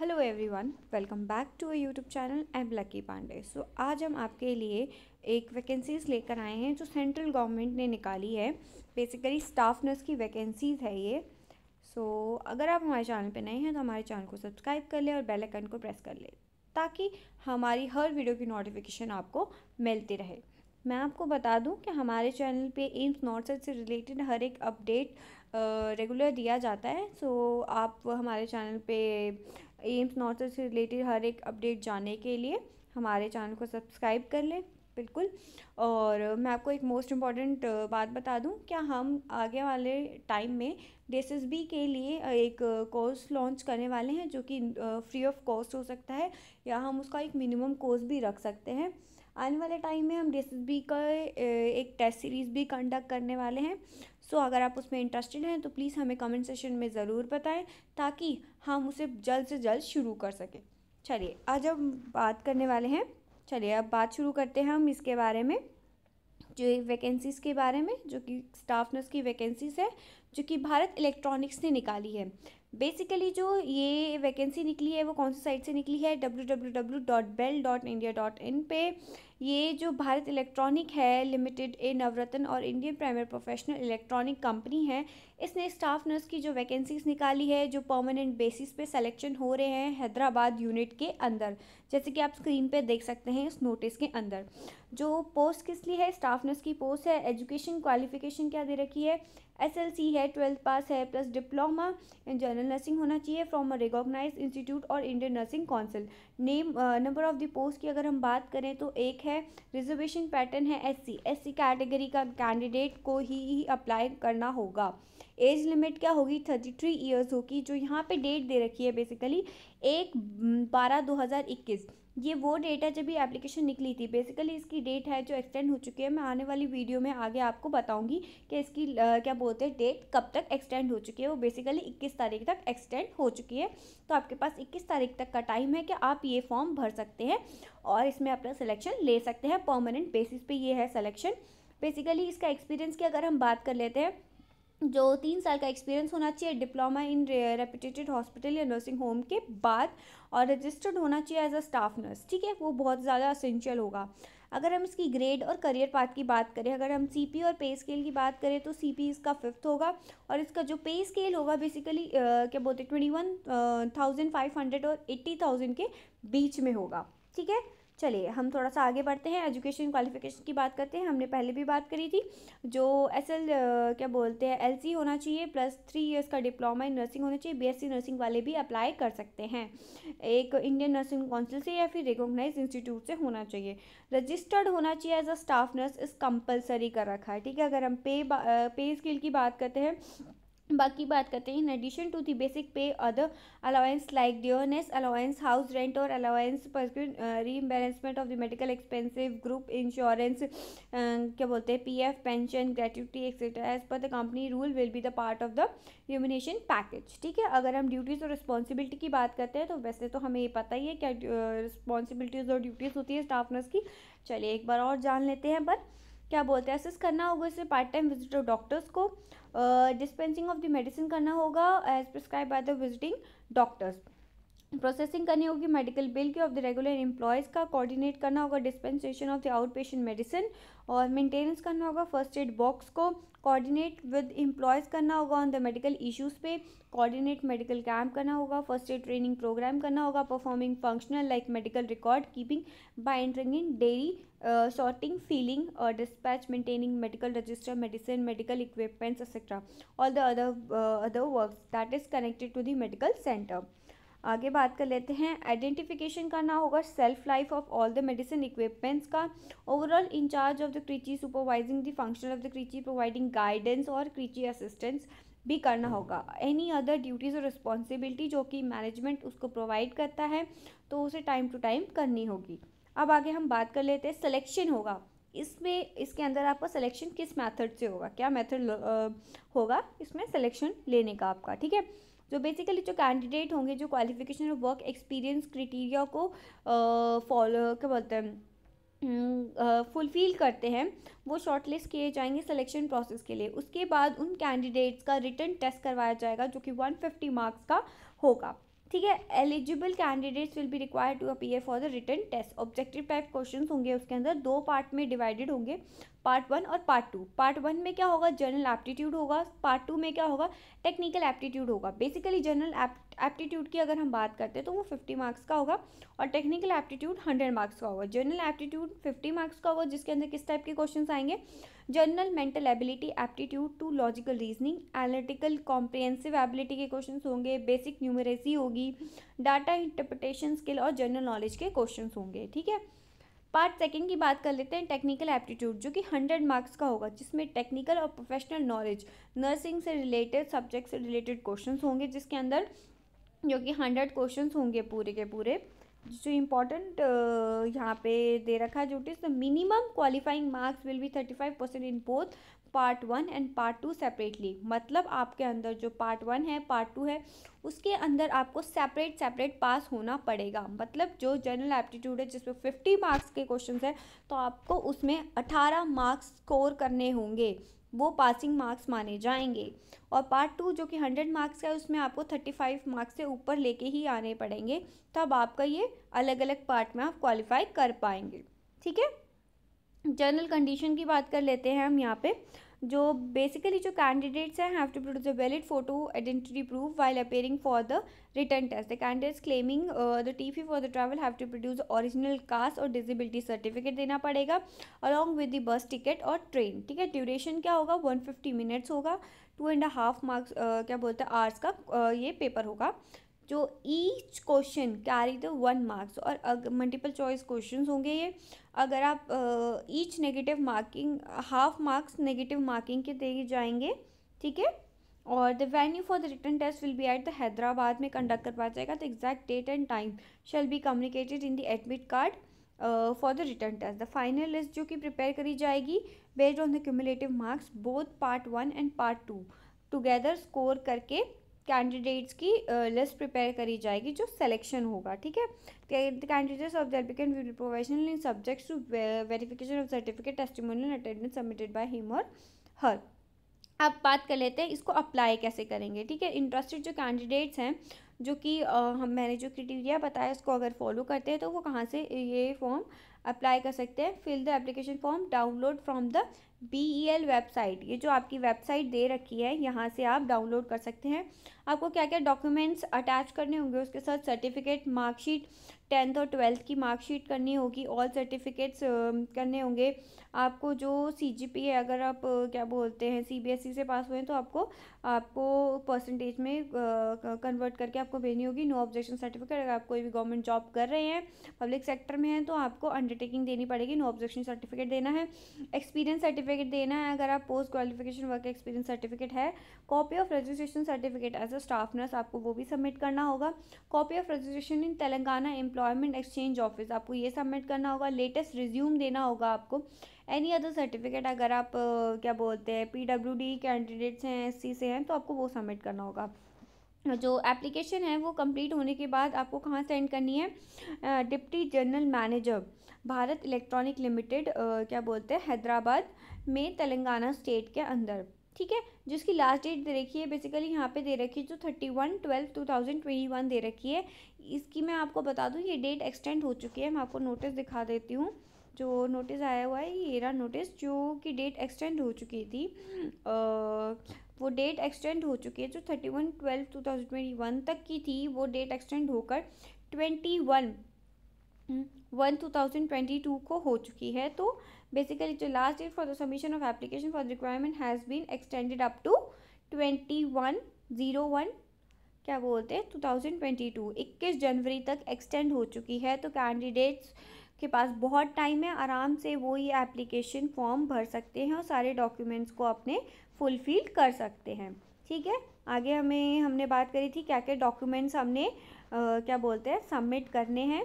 hello everyone welcome back to our YouTube channel I am Lucky Pandey so आज हम आपके लिए एक वैकेंसीज़ लेकर आए हैं जो सेंट्रल गवर्नमेंट ने निकाली है बेसिकली स्टाफ नर्स की वैकेंसीज़ है ये सो so, अगर आप हमारे चैनल पे नए हैं तो हमारे चैनल को सब्सक्राइब कर लें और बेल आइकन को प्रेस कर लें ताकि हमारी हर वीडियो की नोटिफिकेशन आपको मिलती रहे मैं आपको बता दूं कि हमारे चैनल पे एम्स नॉर्थ से रिलेटेड हर एक अपडेट रेगुलर दिया जाता है सो so, आप हमारे चैनल पे एम्स नॉर्थ से रिलेटेड हर एक अपडेट जानने के लिए हमारे चैनल को सब्सक्राइब कर लें बिल्कुल और मैं आपको एक मोस्ट इम्पॉर्टेंट बात बता दूं क्या हम आगे वाले टाइम में डी के लिए एक कोर्स लॉन्च करने वाले हैं जो कि फ्री ऑफ कॉस्ट हो सकता है या हम उसका एक मिनिमम कोर्स भी रख सकते हैं आने वाले टाइम में हम डी का एक टेस्ट सीरीज़ भी कंडक्ट करने वाले हैं सो so, अगर आप उसमें इंटरेस्टेड हैं तो प्लीज़ हमें कमेंट सेशन में ज़रूर बताएं ताकि हम उसे जल्द से जल्द शुरू कर सकें चलिए आज हम बात करने वाले हैं चलिए अब बात शुरू करते हैं हम इसके बारे में जो वैकेंसीज़ के बारे में जो कि स्टाफ नर्स की वैकेंसीज़ है जो कि भारत इलेक्ट्रॉनिक्स ने निकाली है बेसिकली जो ये वैकेंसी निकली है वो कौन सी साइट से निकली है W W W dot BEL dot India dot in पे ये जो भारत इलेक्ट्रॉनिक है लिमिटेड ए नवरत्न और Indian primer professional electronic company है इसने स्टाफ नर्स की जो वैकेंसीज निकाली है जो परमानेंट बेसिस पे सिलेक्शन हो रहे हैं हैदराबाद यूनिट के अंदर जैसे कि आप स्क्रीन पे देख सकते हैं इस नोटिस के अंदर जो पोस्ट किस लिए है स्टाफ नर्स की पोस्ट है एजुकेशन क्वालिफिकेशन क्या दे रखी है एसएलसी है ट्वेल्थ पास है plus diploma in general nursing होना चाहिए फ्रॉम अ रिकॉग्नाइज इंस्टीट्यूट और Indian nursing council name number of the post की अगर हम बात करें तो एक है रिजर्वेशन पैटर्न है एस सी कैटेगरी का कैंडिडेट को ही अप्लाई करना होगा एज लिमिट क्या होगी थर्टी थ्री ईयर्स होगी जो यहाँ पे डेट दे रखी है बेसिकली एक बारह दो हज़ार इक्कीस ये वो डेट है जब ये एप्लीकेशन निकली थी बेसिकली इसकी डेट है जो एक्सटेंड हो चुकी है मैं आने वाली वीडियो में आगे आपको बताऊंगी कि इसकी आ, क्या बोलते हैं डेट कब तक एक्सटेंड हो चुकी है वो बेसिकली 21 तारीख तक एक्सटेंड हो चुकी है तो आपके पास 21 तारीख तक का टाइम है कि आप ये फॉर्म भर सकते हैं और इसमें अपना सिलेक्शन ले सकते हैं परमानेंट बेसिस पर यह है सलेक्शन बेसिकली इसका एक्सपीरियंस की अगर हम बात कर लेते हैं जो तीन साल का एक्सपीरियंस होना चाहिए डिप्लोमा इन रेपिटेटेड हॉस्पिटल या नर्सिंग होम के बाद और रजिस्टर्ड होना चाहिए एज अ स्टाफ नर्स ठीक है वो बहुत ज़्यादा असेंशियल होगा अगर हम इसकी ग्रेड और करियर पाथ की बात करें अगर हम सीपी और पे स्केल की बात करें तो सीपी इसका फिफ्थ होगा और इसका जो पे स्केल होगा बेसिकली uh, क्या बोलते हैं twenty one thousand five hundred और एट्टी थाउजेंड के बीच में होगा ठीक है चलिए हम थोड़ा सा आगे बढ़ते हैं एजुकेशन क्वालिफिकेशन की बात करते हैं हमने पहले भी बात करी थी जो एस एल क्या बोलते हैं एल सी होना चाहिए प्लस थ्री ईयर्स का डिप्लोमा इन नर्सिंग होना चाहिए बी एस सी नर्सिंग वाले भी अप्लाई कर सकते हैं एक इंडियन नर्सिंग काउंसिल से या फिर रिकोगनाइज इंस्टीट्यूट से होना चाहिए रजिस्टर्ड होना चाहिए एज अ स्टाफ नर्स इस कंपलसरी कर रखा है ठीक है अगर हम पे पे स्किल की बात करते हैं बाकी बात करते हैं in addition to the basic pay other allowance like dearness allowance house rent और allowance reimbursement of the medical expensive group insurance क्या बोलते हैं P F pension gratuity etcetera as per the company rule will be the part of the remuneration package ठीक है अगर हम duties और responsibility की बात करते हैं तो वैसे तो हमें ये पता ही है क्या रिस्पॉन्सिबिलिटीज़ और ड्यूटीज़ होती है स्टाफ नर्स की चलिए एक बार और जान लेते हैं पर क्या बोलते हैं असिस्ट करना होगा इसे पार्ट टाइम विजिट डॉक्टर्स को डिस्पेंसिंग ऑफ द मेडिसिन करना होगा as prescribe by the visiting doctors processing करनी होगी मेडिकल बिल की ऑफ द रेगुलर एम्प्लॉयज़ का कोऑर्डिनेट करना होगा dispensation of the out patient medicine और मेंटेनेंस करना होगा फर्स्ट एड बॉक्स को कोऑर्डिनेट विद एम्प्लॉयज़ करना होगा ऑन द मेडिकल इश्यूज़ पे कोऑर्डिनेट मेडिकल कैंप करना होगा फर्स्ट एड ट्रेनिंग प्रोग्राम करना होगा performing functional like medical record keeping by entering in diary sorting filing और dispatch maintaining medical register medicine medical equipments etcetera all the other other work that is connected to the medical centre आगे बात कर लेते हैं identification करना होगा self life of all the medicine equipments का overall incharge of the creche supervising the function of the creche providing guidance और creche assistance भी करना होगा एनी अदर ड्यूटीज़ और रिस्पॉन्सिबिलिटी जो कि मैनेजमेंट उसको प्रोवाइड करता है तो उसे टाइम टू टाइम करनी होगी अब आगे हम बात कर लेते हैं सिलेक्शन होगा इसमें इसके अंदर आपका सिलेक्शन किस मेथड से होगा क्या मेथड होगा इसमें सिलेक्शन लेने का आपका ठीक है जो बेसिकली जो कैंडिडेट होंगे जो क्वालिफिकेशन और वर्क एक्सपीरियंस क्रिटीरिया को फॉलो क्या बोलते हैं फुलफ़िल हम्म, करते हैं वो शॉर्टलिस्ट किए जाएंगे सिलेक्शन प्रोसेस के लिए उसके बाद उन कैंडिडेट्स का रिटर्न टेस्ट करवाया जाएगा जो कि 150 मार्क्स का होगा ठीक है eligible candidates will be required to appear for the written test objective type question होंगे उसके अंदर दो पार्ट में डिवाइडेड होंगे पार्ट वन और पार्ट टू पार्ट वन में क्या होगा जनरल एप्टीट्यूड होगा पार्ट टू में क्या होगा टेक्निकल एप्टीट्यूड होगा बेसिकली जनरल एप्टीट्यूड की अगर हम बात करते हैं तो वो फिफ्टी मार्क्स का होगा और टेक्निकल एप्टीट्यूड हंड्रेड मार्क्स का होगा जनरल एप्टीट्यूड फिफ्टी मार्क्स का होगा जिसके अंदर किस टाइप के क्वेश्चन आएंगे general mental ability aptitude to logical reasoning analytical comprehensive ability के क्वेश्चन होंगे बेसिक न्यूमरेसी होगी डाटा इंटरप्रटेशन स्किल और जनरल नॉलेज के क्वेश्चन होंगे ठीक है पार्ट सेकंड की बात कर लेते हैं टेक्निकल एप्टीट्यूड जो कि हंड्रेड मार्क्स का होगा जिसमें टेक्निकल और प्रोफेशनल नॉलेज नर्सिंग से रिलेटेड सब्जेक्ट से रिलेटेड क्वेश्चन होंगे जिसके अंदर जो कि हंड्रेड क्वेश्चन होंगे पूरे के पूरे जो इम्पोर्टेंट यहाँ पे दे रखा है जो it the minimum qualifying marks will be thirty five percent in both part one and part two separately मतलब आपके अंदर जो पार्ट वन है पार्ट टू है उसके अंदर आपको सेपरेट सेपरेट पास होना पड़ेगा मतलब जो जनरल एप्टीट्यूड है जिसमें फिफ्टी मार्क्स के क्वेश्चन है तो आपको उसमें अठारह मार्क्स स्कोर करने होंगे वो पासिंग मार्क्स माने जाएंगे और पार्ट टू जो कि हंड्रेड मार्क्स का है उसमें आपको थर्टी फाइव मार्क्स से ऊपर लेके ही आने पड़ेंगे तब आपका ये अलग अलग पार्ट में आप क्वालिफाई कर पाएंगे ठीक है जर्नल कंडीशन की बात कर लेते हैं हम यहाँ पे जो बेसिकली जो कैंडिडेट्स हैं have to produce a valid photo identity proof while appearing for the written test the candidates claiming the T fee for the travel have to produce original caste और डिजिबिलिटी सर्टिफिकेट देना पड़ेगा along with the bus ticket और train ठीक है duration क्या होगा one fifty minutes होगा two and half marks क्या बोलते हैं आर्स का uh, ये पेपर होगा जो each question carry the one marks और अगर मल्टीपल चॉइस क्वेश्चन होंगे ये अगर आप each negative marking half marks negative marking के दिए जाएंगे ठीक है और the venue for the written test will be at the Hyderabad में कंडक्ट करवाया जाएगा the exact date and time shall be communicated in the admit card for the written test the final list जो कि प्रिपेयर करी जाएगी based on the cumulative marks both part one and part two together score करके candidates की list prepare करी जाएगी जो selection होगा ठीक है candidates of the will professional in subjects to verification of certificate testimonial attendance submitted by him और हर अब बात कर लेते हैं इसको अप्लाई कैसे करेंगे ठीक है इंटरेस्टेड जो कैंडिडेट्स हैं जो कि हम मैंने जो क्रिटीरिया बताया उसको अगर फॉलो करते हैं तो वो कहाँ से ये फॉर्म अप्लाई कर सकते हैं fill the application form download from the B E L website ये जो आपकी वेबसाइट दे रखी है यहाँ से आप डाउनलोड कर सकते हैं आपको क्या क्या डॉक्यूमेंट्स अटैच करने होंगे उसके साथ सर्टिफिकेट मार्कशीट टेंथ और ट्वेल्थ की मार्कशीट करनी होगी ऑल सर्टिफिकेट्स um, करने होंगे आपको जो सी जी पी है अगर आप uh, क्या बोलते हैं सी बी एस ई से पास हुए हैं तो आपको आपको परसेंटेज में uh, कन्वर्ट करके आपको भेजनी होगी नो ऑब्जेक्शन सर्टिफिकेट अगर आप कोई भी गवर्नमेंट जॉब कर रहे हैं पब्लिक सेक्टर में हैं तो आपको अंडरटेकिंग देनी पड़ेगी नो ऑब्जेक्शन सर्टिफिकेट देना है एक्सपीरियंस सर्टिफिकेट देना है अगर आप post qualification work experience certificate है copy of registration certificate as a staff nurse आपको वो भी सबमिट करना होगा copy of registration in Telangana employ employment exchange office आपको ये सबमिट करना होगा लेटेस्ट रिज्यूम देना होगा आपको एनी अदर सर्टिफिकेट अगर आप क्या बोलते हैं पी डब्ल्यू डी कैंडिडेट्स हैं एस सी से हैं तो आपको वो सबमिट करना होगा जो एप्लीकेशन है वो कंप्लीट होने के बाद आपको कहाँ सेंड करनी है deputy general manager Bharat electronic limited क्या बोलते हैं हैदराबाद में तेलंगाना स्टेट के अंदर ठीक है जिसकी लास्ट डेट दे रखी है बेसिकली यहाँ पे दे रखी है जो thirty one twelve two thousand twenty one दे रखी है इसकी मैं आपको बता दूँ ये डेट एक्सटेंड हो चुकी है मैं आपको नोटिस दिखा देती हूँ जो नोटिस आया हुआ है ये रहा नोटिस जो कि डेट एक्सटेंड हो चुकी थी आ, वो डेट एक्सटेंड हो चुकी है जो thirty one twelve two thousand twenty one तक की थी वो डेट एक्सटेंड होकर twenty one one two thousand twenty two को हो चुकी है तो बेसिकली जो last date for the submission of application for the requirement has been extended up to twenty one zero one क्या बोलते हैं टू थाउजेंड ट्वेंटी टू इक्कीस जनवरी तक एक्सटेंड हो चुकी है तो कैंडिडेट्स के पास बहुत टाइम है आराम से वो ये एप्लीकेशन फॉर्म भर सकते हैं और सारे डॉक्यूमेंट्स को अपने फुलफिल कर सकते हैं ठीक है आगे हमें हमने बात करी थी क्या क्या डॉक्यूमेंट्स हमने आ, क्या बोलते हैं सबमिट करने हैं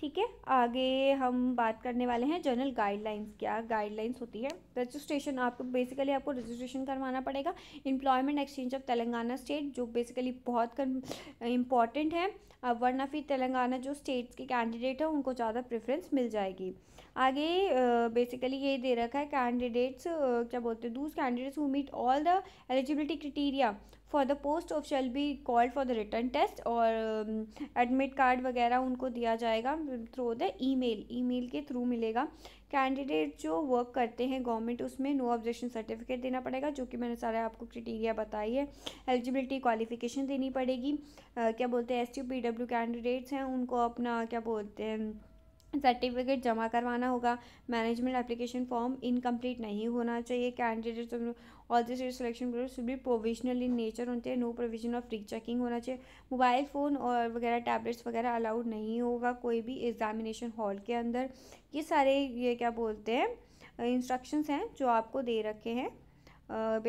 ठीक है आगे हम बात करने वाले हैं जनरल गाइडलाइंस क्या गाइडलाइंस होती है रजिस्ट्रेशन आपको बेसिकली आपको रजिस्ट्रेशन करवाना पड़ेगा employment exchange of Telangana state जो बेसिकली बहुत इम्पॉर्टेंट है वरना फिर तेलंगाना जो स्टेट्स के कैंडिडेट हैं उनको ज़्यादा प्रेफरेंस मिल जाएगी आगे बेसिकली ये दे रखा है कैंडिडेट्स क्या बोलते हैं those candidates who meet all the eligibility criteria for the post of shall be called for the written test और एडमिट um, कार्ड वगैरह उनको दिया जाएगा through the email email के थ्रू मिलेगा कैंडिडेट जो वर्क करते हैं गवर्नमेंट उसमें नो ऑब्जेक्शन सर्टिफिकेट देना पड़ेगा जो कि मैंने सारे आपको क्रिटीरिया बताई है एलिजिबिलिटी क्वालिफिकेशन देनी पड़ेगी uh, क्या बोलते हैं S T P W candidates हैं उनको अपना क्या बोलते हैं सर्टिफिकेट जमा करवाना होगा मैनेजमेंट एप्लीकेशन फॉर्म इनकम्प्लीट नहीं होना चाहिए candidates all this selection process should be provisional in nature होते हैं no provision of free checking होना चाहिए मोबाइल फ़ोन और वगैरह टैबलेट्स वगैरह अलाउड नहीं होगा कोई भी एग्जामिनेशन हॉल के अंदर ये सारे ये क्या बोलते हैं इंस्ट्रक्शंस हैं जो आपको दे रखे हैं